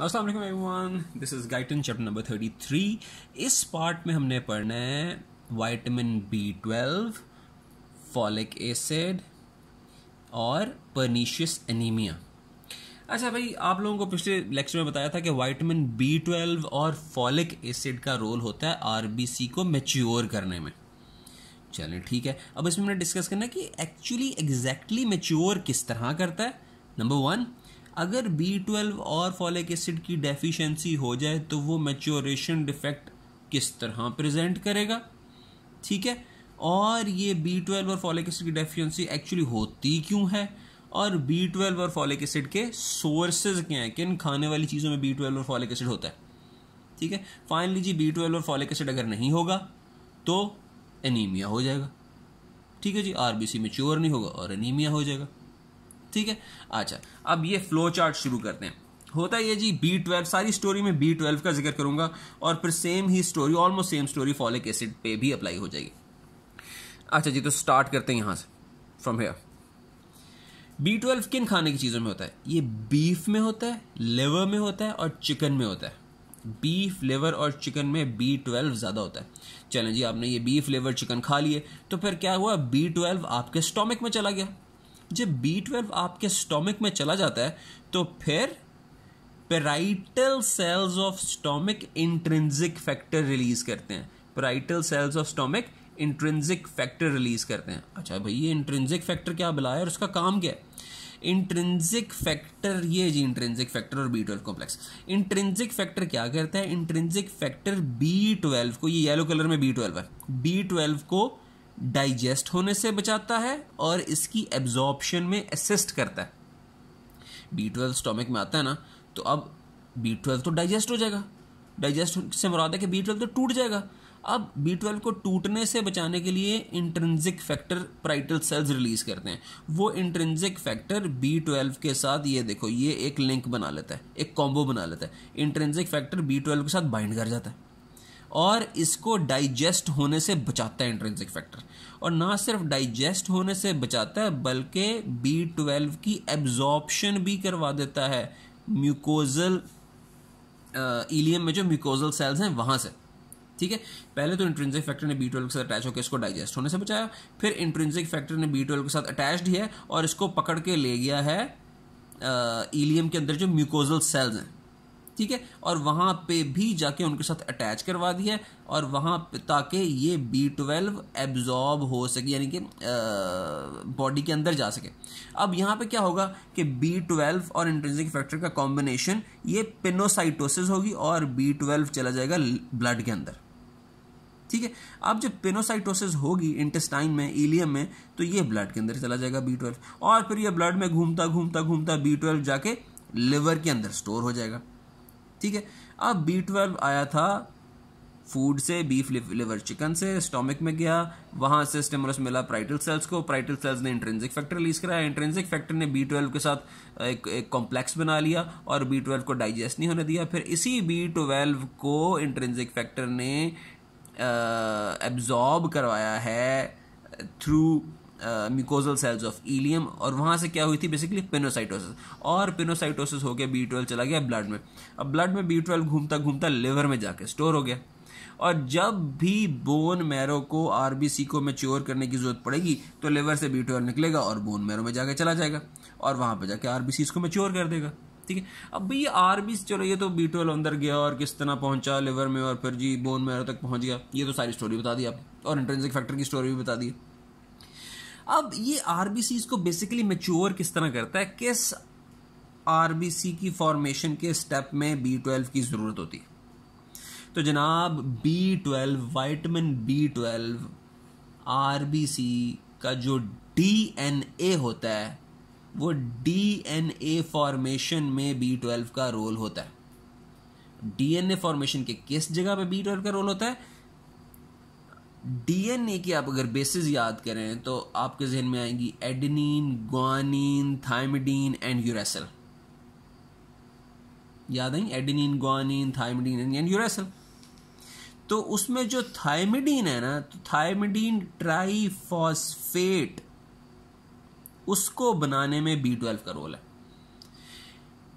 अस्सलाम everyone this is Guyton chapter number 33 इस part में हमने पढ़ना है vitamin B twelve folic acid और परनीशियस एनीमिया अच्छा भाई आप लोगों को पिछले लेक्चर में बताया था कि वाइटमिन बी ट्वेल्व और फॉलिक एसिड का रोल होता है आर को मेच्योर करने में चलिए ठीक है अब इसमें हमने डिस्कस करना कि एक्चुअली एग्जैक्टली मेच्योर किस तरह करता है नंबर वन अगर बी ट्वेल्व और फॉलिक एसिड की डेफिशिएंसी हो जाए तो वो मेच्योरेशन डिफेक्ट किस तरह प्रेजेंट करेगा ठीक है और ये बी ट्वेल्व और फॉलिक एसिड की डेफिशिएंसी एक्चुअली होती क्यों है और बी ट्वेल्व और फॉलिक एसिड के सोर्सेज क्या हैं किन खाने वाली चीज़ों में बी ट्वेल्व और फॉलिक एसिड होता है ठीक है फाइनली जी बी ट्वेल्व और फॉलिक एसिड अगर नहीं होगा तो एनीमिया हो जाएगा ठीक है जी आरबीसी मेच्योर नहीं होगा और एनीमिया हो जाएगा ठीक है अच्छा अब ये फ्लो चार्ट शुरू करते हैं होता है ये जी बी ट्वेल्व सारी स्टोरी में बी ट्वेल्व का जिक्र करूंगा और फिर सेम ही story almost same story folic acid पे भी अप्लाई हो जाएगी अच्छा जी तो स्टार्ट करते हैं यहां से फ्रॉम हेयर बी ट्वेल्व किन खाने की चीज़ों में होता है ये बीफ में होता है लेवर में होता है और चिकन में होता है बीफ लेवर और चिकन में बी ट्वेल्व ज़्यादा होता है चलें जी आपने ये बीफ लेवर चिकन खा लिए तो फिर क्या हुआ बी ट्वेल्व आपके स्टोमिक में चला गया जब बी ट्वेल्व आपके स्टोमिक में चला जाता है तो फिर parietal cells of stomach intrinsic factor release करते हैं parietal cells of stomach intrinsic factor release करते हैं अच्छा भाई ये इंट्रेंसिक फैक्टर क्या बुलाया और उसका काम क्या है इंट्रेंसिक फैक्टर ये जी इंट्रेंसिक फैक्टर और B twelve complex intrinsic factor क्या करता है इंट्रेंसिक फैक्टर बी ट्वेल्व को ये येलो कलर में बी ट्वेल्व है बी ट्वेल्व को डाइजेस्ट होने से बचाता है और इसकी एब्जॉर्बशन में असिस्ट करता है बी ट्वेल्व स्टोमिक में आता है ना तो अब बी ट्वेल्व तो डाइजेस्ट हो जाएगा डाइजेस्ट से मुराद है कि बी ट्वेल्व तो टूट जाएगा अब बी ट्वेल्व को टूटने से बचाने के लिए intrinsic factor parietal cells release करते हैं वो इंट्रेंसिक फैक्टर बी ट्वेल्व के साथ ये देखो ये एक लिंक बना लेता है एक कॉम्बो बना लेता है इंट्रेंसिक फैक्टर बी ट्वेल्व के साथ बाइंड कर जाता है और इसको डाइजेस्ट होने से बचाता है इंट्रेंसिक फैक्टर और ना सिर्फ डाइजेस्ट होने से बचाता है बल्कि बी ट्वेल्व की एब्जॉर्प्शन भी करवा देता है म्यूकोजल ईलियम में जो म्यूकोजल सेल्स हैं वहाँ से ठीक है पहले तो इंट्रेंसिक फैक्टर ने बी ट्वेल्व के साथ अटैच होकर इसको डाइजेस्ट होने से बचाया फिर इंट्रेंसिक फैक्टर ने बी ट्वेल्व के साथ अटैच्ड है और इसको पकड़ के ले गया है ईलियम के अंदर जो म्यूकोजल सेल्स हैं ठीक है और वहां पे भी जाके उनके साथ अटैच करवा दिया और वहाँ ताकि ये बी ट्वेल्व एब्जॉर्ब हो सके यानी कि बॉडी के अंदर जा सके अब यहां पे क्या होगा कि बी ट्वेल्व और इंट्रेंसिक फैक्टर का कॉम्बिनेशन ये पेनोसाइटोसिस होगी और बी ट्वेल्व चला जाएगा ब्लड के अंदर ठीक है अब जब पेनोसाइटोसिस होगी इंटेस्टाइन में इलियम में तो ये ब्लड के अंदर चला जाएगा बी ट्वेल्व और फिर ये ब्लड में घूमता घूमता घूमता बी ट्वेल्व जाके लिवर के अंदर स्टोर हो जाएगा ठीक है अब बी ट्वेल्व आया था फूड से बीफ लिवर चिकन से स्टोमिक में गया वहां से स्टेमोलस मिला प्राइटल सेल्स को प्राइटल सेल्स ने इंट्रेंसिक फैक्टर रिलीज कराया इंट्रेंसिक फैक्टर ने बी ट्वेल्व के साथ एक एक कॉम्प्लेक्स बना लिया और बी ट्वेल्व को डाइजेस्ट नहीं होने दिया फिर इसी बी ट्वेल्व को इंट्रेंसिक फैक्टर ने एब्जॉर्ब करवाया है through mucosal cells of ileum और वहाँ से क्या हुई थी बेसिकली पेनोसाइटोसिस और पेनोसाइटोसिस हो गया बी ट्वेल्व चला गया ब्लड में अब ब्लड में बी ट्वेल्व घूमता घूमता लिवर में जाके स्टोर हो गया और जब भी बोन मैरो को सी को मेच्योर करने की जरूरत पड़ेगी तो लिवर से बी ट्वेल्व निकलेगा और बोन मैरो में जाके चला जाएगा और वहाँ पर जाके सी इसको मेच्योर कर देगा ठीक है अब भाई ये सी चलो ये तो बी ट्वेल्व अंदर गया और किस तरह पहुंचा लिवर में और फिर जी बोन मैरो तक पहुंच गया ये तो सारी स्टोरी बता दी आप और इंटरेंसिक फैक्टर की स्टोरी भी बता दी अब ये आरबीसी को बेसिकली मेच्योर किस तरह करता है किस आरबीसी की फॉर्मेशन के स्टेप में बी ट्वेल्व की ज़रूरत होती है तो जनाब B twelve vitamin B twelve RBC का जो डीएनए होता है वो डीएनए फॉर्मेशन में बी ट्वेल्व का रोल होता है डीएनए फॉर्मेशन के किस जगह पे बी ट्वेल्व का रोल होता है डीएनए की आप अगर बेसिस याद करें तो आपके जहन में आएंगी एडेनिन ग्वानीन थाइमिडीन एंड यूरेसल याद आई adenine guanine thymidine and uracil तो उसमें जो थाइमिडीन है ना तो थाइमिडीन ट्राईफॉस्फेट उसको बनाने में बी ट्वेल्व का रोल है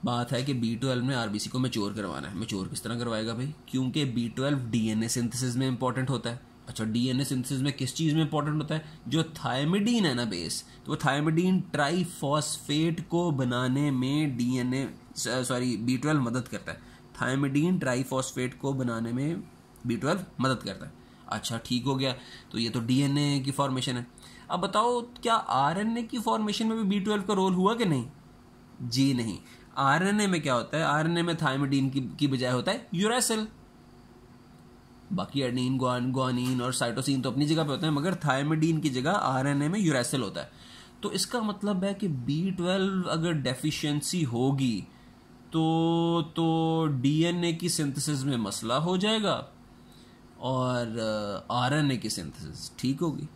बात है कि बी ट्वेल्व में आरबीसी को मेच्योर करवाना है मेच्योर किस तरह करवाएगा भाई क्योंकि बी ट्वेल्व डीएनए सिंथेसिस में इंपॉर्टेंट होता है अच्छा डीएनए सिंथेसिस में किस चीज़ में इंपॉर्टेंट होता है जो थायमिडीन है ना बेस तो वो थायमिडीन ट्राइफॉस्फेट को बनाने में डीएनए सॉरी बी ट्वेल्व मदद करता है थायमिडीन ट्राइफॉस्फेट को बनाने में बी ट्वेल्व मदद करता है अच्छा ठीक हो गया तो ये तो डीएनए की फॉर्मेशन है अब बताओ क्या आरएनए की फॉर्मेशन में भी बी ट्वेल्व का रोल हुआ कि नहीं जी नहीं आरएनए में क्या होता है आरएनए में थायमिडीन की, की बजाय होता है यूरेसिल बाकी एडीन ग्वान और साइटोसिन तो अपनी जगह पे होते हैं मगर थायमेडीन की जगह ए में यूरेसिल होता है तो इसका मतलब है कि बी ट्वेल्व अगर डेफिशिएंसी होगी तो तो डीएनए की सिंथेसिस में मसला हो जाएगा और आरएनए uh, की सिंथेसिस ठीक होगी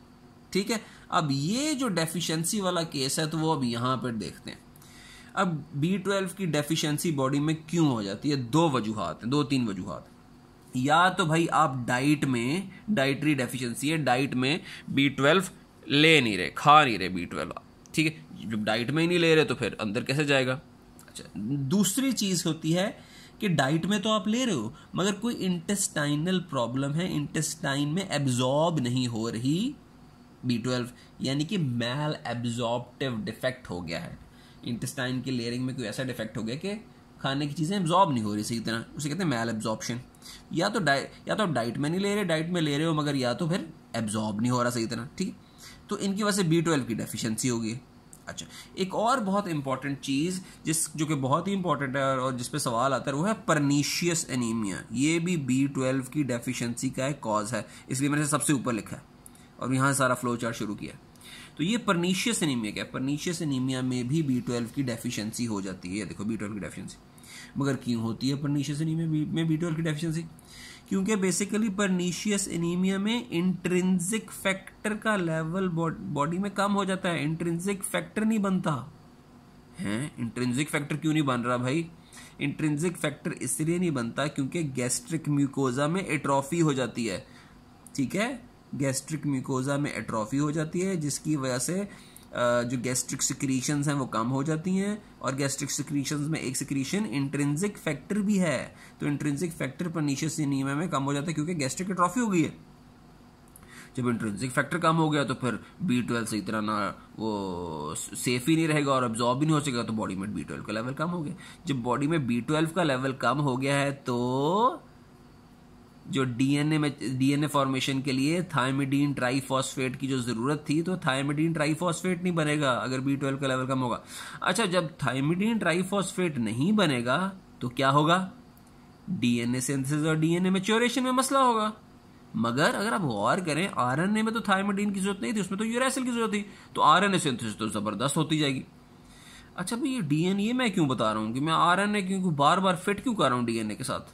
ठीक है अब ये जो डेफिशिएंसी वाला केस है तो वो अब यहाँ पर देखते हैं अब बी ट्वेल्व की डेफिशिएंसी बॉडी में क्यों हो जाती है दो वजूहत हैं दो तीन वजूहत हैं या तो भाई आप डाइट में डाइटरी डेफिशिएंसी है डाइट में बी ट्वेल्व ले नहीं रहे खा नहीं रहे बी ट्वेल्व ठीक है जब डाइट में ही नहीं ले रहे तो फिर अंदर कैसे जाएगा अच्छा दूसरी चीज़ होती है कि डाइट में तो आप ले रहे हो मगर कोई इंटेस्टाइनल प्रॉब्लम है इंटेस्टाइन में एब्जॉर्ब नहीं हो रही बी ट्वेल्व यानी कि मैल एब्जॉर्बटिव डिफेक्ट हो गया है इंटेस्टाइन की लेयरिंग में कोई ऐसा डिफेक्ट हो गया कि खाने की चीज़ें एब्जॉर्ब नहीं हो रही सही तरह उसे कहते हैं मैल एब्जॉर्बशन या तो डाइट या तो आप डाइट में नहीं ले रहे डाइट में ले रहे हो मगर या तो फिर एब्जॉर्ब नहीं हो रहा सही तरह ठीक तो इनकी वजह से बी ट्वेल्व की डेफिशिएंसी होगी अच्छा एक और बहुत इंपॉर्टेंट चीज़ जिस जो कि बहुत ही इंपॉर्टेंट है और जिस पे सवाल आता है वो है परनीशियस एनीमिया ये भी बी ट्वेल्व की डेफिशिएंसी का एक कॉज है इसलिए मैंने सबसे ऊपर लिखा है और यहाँ सारा फ्लो चार्ट शुरू किया तो ये परनीशियस एनीमिया क्या है परनीशियस एनीमिया में भी बी ट्वेल्व की डेफिशिएंसी हो जाती है देखो बी ट्वेल्व की डेफिशिएंसी मगर क्यों होती है परनीशियस एनीमिया में बी ट्वेल्व की डेफिशिएंसी क्योंकि बेसिकली परनीशियस एनीमिया में इंट्रिंसिक फैक्टर का लेवल बॉडी में कम हो जाता है इंट्रिंसिक फैक्टर नहीं बनता है इंट्रिंसिक फैक्टर क्यों नहीं बन रहा भाई इंट्रिंसिक फैक्टर इसलिए नहीं बनता क्योंकि गैस्ट्रिक म्यूकोजा में एट्रॉफी हो जाती है ठीक है गैस्ट्रिक म्यूकोजा में एट्रॉफी हो जाती है जिसकी वजह से जो गैस्ट्रिक सिक्रीशंस हैं वो कम हो जाती हैं और गैस्ट्रिक सिक्रीशंस में एक सिक्रीशन इंट्रेंसिक फैक्टर भी है तो इंट्रेंसिक फैक्टर से नीमिया में कम हो जाता है क्योंकि गैस्ट्रिक ट्रॉफी हो गई है जब इंट्रेंसिक फैक्टर कम हो गया तो फिर बी ट्वेल्व सही तरह ना वो सेफ ही नहीं रहेगा और अब्जॉर्ब भी नहीं हो सकेगा तो बॉडी में बी ट्वेल्व का लेवल कम हो गया जब बॉडी में बी ट्वेल्व का लेवल कम हो गया है तो जो डीएनए में डीएनए फॉर्मेशन के लिए थायमिडीन ट्राईफॉस्फेट की जो ज़रूरत थी तो थायमिडीन ट्राईफॉस्फेट नहीं बनेगा अगर बी ट्वेल्व का लेवल कम होगा अच्छा जब थायमिडीन ट्राईफॉस्फेट नहीं बनेगा तो क्या होगा डीएनए सिंथेसिस और डीएनए मेच्योरेशन में मसला होगा मगर अगर आप गौर करें आरएनए में तो थायमिडीन की जरूरत नहीं थी उसमें तो यूरेसिल की जरूरत थी तो आरएनए सिंथेसिस तो ज़बरदस्त होती जाएगी अच्छा भाई ये डीएनए मैं क्यों बता रहा हूँ कि मैं आरएनए क्यों बार बार फिट क्यों कर रहा हूँ डीएनए के साथ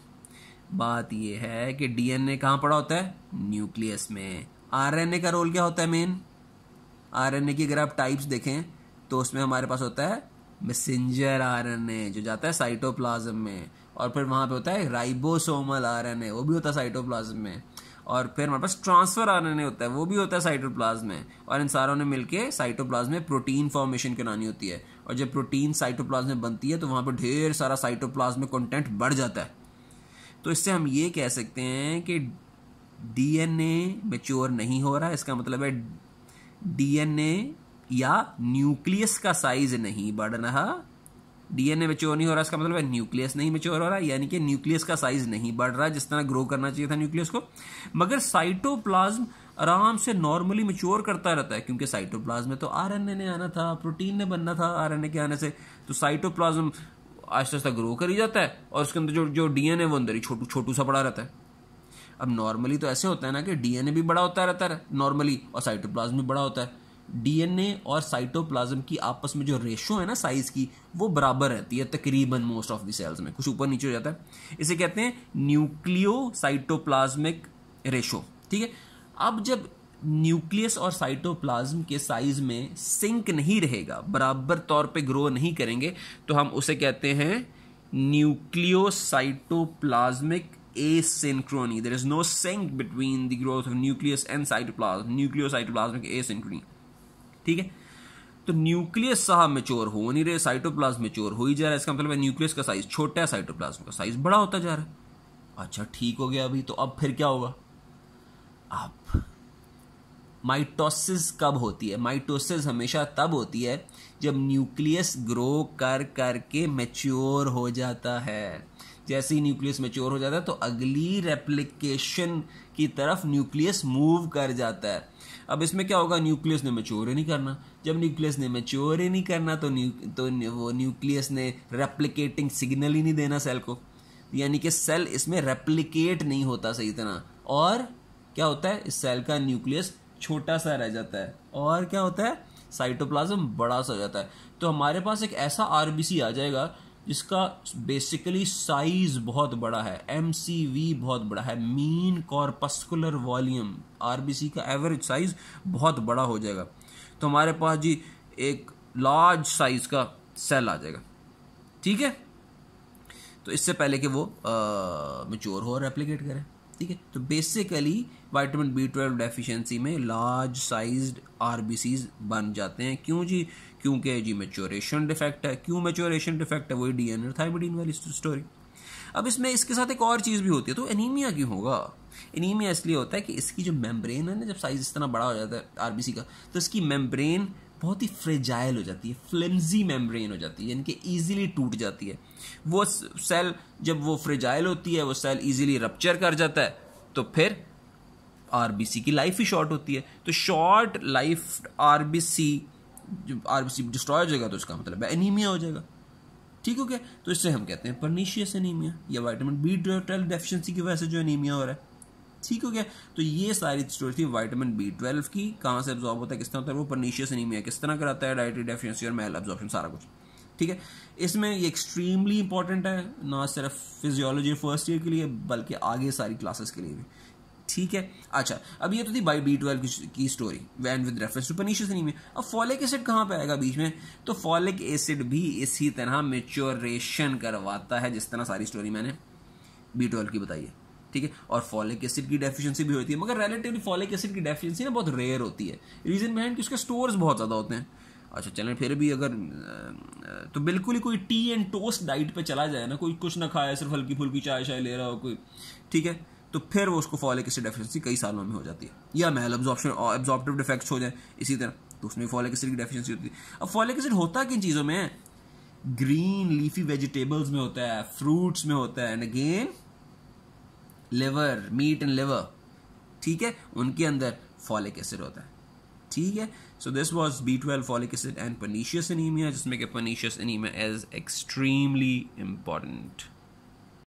बात यह है कि डीएनए कहाँ पड़ा होता है न्यूक्लियस में आरएनए का रोल क्या होता है मेन आरएनए की अगर आप टाइप्स देखें तो उसमें हमारे पास होता है मैसेंजर आरएनए जो जाता है साइटोप्लाज्म में और फिर वहां पे होता है राइबोसोमल आरएनए वो भी होता है साइटोप्लाज्म में और फिर हमारे पास ट्रांसफर आरएनए होता है वो भी होता है साइटोप्लाज्म में और इन सारों ने मिलके साइटोप्लाज्म में प्रोटीन फॉर्मेशन करानी होती है और जब प्रोटीन साइटोप्लाज्म में बनती है तो वहाँ पर ढेर सारा साइटोप्लाज्म में कंटेंट बढ़ जाता है तो इससे हम ये कह सकते हैं कि डीएनए मेच्योर नहीं हो रहा इसका मतलब है डीएनए या न्यूक्लियस का साइज नहीं बढ़ रहा डीएनए मेच्योर नहीं हो रहा इसका मतलब है न्यूक्लियस नहीं मेच्योर हो रहा यानी कि न्यूक्लियस का साइज नहीं बढ़ रहा जिस तरह ग्रो करना चाहिए था न्यूक्लियस को मगर साइटोप्लाज्म आराम से नॉर्मली मेच्योर करता रहता है क्योंकि साइटोप्लाज्म में तो आरएनए ने आना था प्रोटीन ने बनना था आरएनए के आने से तो साइटोप्लाज्म आहिस्ता आहिस्ता ग्रो करी जाता है और उसके अंदर जो जो डी है वो अंदर ही छोटू छोटू सा पड़ा रहता है अब नॉर्मली तो ऐसे होता है ना कि डीएनए भी बड़ा होता रहता है नॉर्मली और साइटोप्लाज्म भी बड़ा होता है डीएनए और साइटोप्लाज्म की आपस में जो रेशो है ना साइज की वो बराबर रहती है तकरीबन मोस्ट ऑफ द सेल्स में कुछ ऊपर नीचे हो जाता है इसे कहते हैं न्यूक्लियो साइटोप्लाज्मिक रेशो ठीक है अब जब न्यूक्लियस और साइटोप्लाज्म के साइज में सिंक नहीं रहेगा बराबर तौर पे ग्रो नहीं करेंगे तो हम उसे कहते हैं nucleocytoplasmic there is no sync between the growth of nucleus and cytoplasm nucleocytoplasmic asynchrony ठीक है तो न्यूक्लियस साहब मेच्योर हो नहीं रहे साइटोप्लाज्म मेच्योर हो ही जा रहा है इसका मतलब है न्यूक्लियस का साइज छोटा है साइटोप्लाज्म का साइज बड़ा होता जा रहा है अच्छा ठीक हो गया अभी तो अब फिर क्या होगा अब माइटोसिस कब होती है माइटोसिस हमेशा तब होती है जब न्यूक्लियस ग्रो कर करके मेच्योर हो जाता है जैसे ही न्यूक्लियस मेच्योर हो जाता है तो अगली रेप्लिकेशन की तरफ न्यूक्लियस मूव कर जाता है अब इसमें क्या होगा न्यूक्लियस ने मेच्योर ही नहीं करना जब न्यूक्लियस ने मेच्योर ही नहीं करना तो न्यू तो वो न्यूक्लियस ने रेप्लिकेटिंग सिग्नल ही नहीं देना सेल को यानी कि सेल इसमें रेप्लिकेट नहीं होता सही तरह और क्या होता है इस सेल का न्यूक्लियस छोटा सा रह जाता है और क्या होता है साइटोप्लाज्म बड़ा सा हो जाता है तो हमारे पास एक ऐसा आरबीसी आ जाएगा जिसका बेसिकली साइज बहुत बड़ा है एम बहुत बड़ा है मीन कॉरपस्कुलर वॉल्यूम आरबीसी का एवरेज साइज बहुत बड़ा हो जाएगा तो हमारे पास जी एक लार्ज साइज का सेल आ जाएगा ठीक है तो इससे पहले कि वो मेच्योर हो और रेप्लीकेट करें ठीक है तो basically vitamin B twelve deficiency में लार्ज साइज आर बन जाते हैं क्यों जी क्योंकि जी मेचोरेशन डिफेक्ट है क्यों मेचोरेशन डिफेक्ट है वही डी एन थाइबोडीन वाली स्टोरी अब इसमें इसके साथ एक और चीज़ भी होती है तो एनीमिया क्यों होगा एनीमिया इसलिए होता है कि इसकी जो मेम्ब्रेन है ना जब साइज इस तरह बड़ा हो जाता है आरबीसी का तो इसकी मेम्ब्रेन बहुत ही फ्रेजाइल हो जाती है फ्लिमजी मेम्ब्रेन हो जाती है यानी कि ईजिली टूट जाती है वो सेल जब वो फ्रेजाइल होती है वो सेल ईजिली रप्चर कर जाता है तो फिर सी की लाइफ ही शॉर्ट होती है तो शॉर्ट लाइफ आर आरबीसी आरबीसी डिस्ट्रॉय हो जाएगा तो उसका मतलब है एनीमिया हो जाएगा ठीक हो गया तो इससे हम कहते हैं परनीशियस एनीमिया या वाइटामिन बी ट्वेल्व डेफिशिएंसी की वजह से जो एनीमिया हो रहा है ठीक हो गया तो ये सारी स्टोरी थी वाइटामिन बी ट्वेल्व की कहाँ से एब्जॉर्ब होता है किस तरह होता है वो परनीशियस एनीमिया किस तरह कराता है डाइटरी डेफिशिएंसी और मेल एब्जॉर्प्शन सारा कुछ ठीक है इसमें ये एक्सट्रीमली इंपॉर्टेंट है ना सिर्फ फिजियोलॉजी फर्स्ट ईयर के लिए बल्कि आगे सारी क्लासेस के लिए भी ठीक है अच्छा अब ये तो थी बाई बी ट्वेल्व की, की story when with reference to pernicious anaemia अब फॉलिक एसिड कहाँ पे आएगा बीच में तो फॉलिक एसिड भी इसी तरह मेच्योरेशन करवाता है जिस तरह सारी स्टोरी मैंने बी ट्वेल्व की बताई है ठीक है और फॉलिक एसिड की डेफिशिएंसी भी होती है मगर रिलेटिवली फॉलिक एसिड की डेफिशिएंसी ना बहुत रेयर होती है रीजन है कि उसके स्टोर्स बहुत ज़्यादा होते हैं अच्छा चलें फिर भी अगर तो बिल्कुल ही कोई टी एंड टोस्ट डाइट पर चला जाए ना कोई कुछ ना खाए सिर्फ हल्की फुल्की चाय शाय ले रहा हो कोई ठीक है तो फिर वो उसको फॉलिक एसिड डेफिशिएंसी कई सालों में हो जाती है या मेल एब्जॉर्प्शन एब्जॉर्प्टिव डिफेक्ट्स हो जाए इसी तरह तो उसमें फॉलिक एसिड की डेफिशिएंसी होती है अब फॉलिक एसिड होता किन चीज़ों में ग्रीन लीफी वेजिटेबल्स में होता है फ्रूट्स में होता है and again liver meat and liver ठीक है उनके अंदर फॉलिक एसिड होता है ठीक है so this was B twelve folic acid and pernicious anaemia जिसमें कि pernicious anaemia is extremely important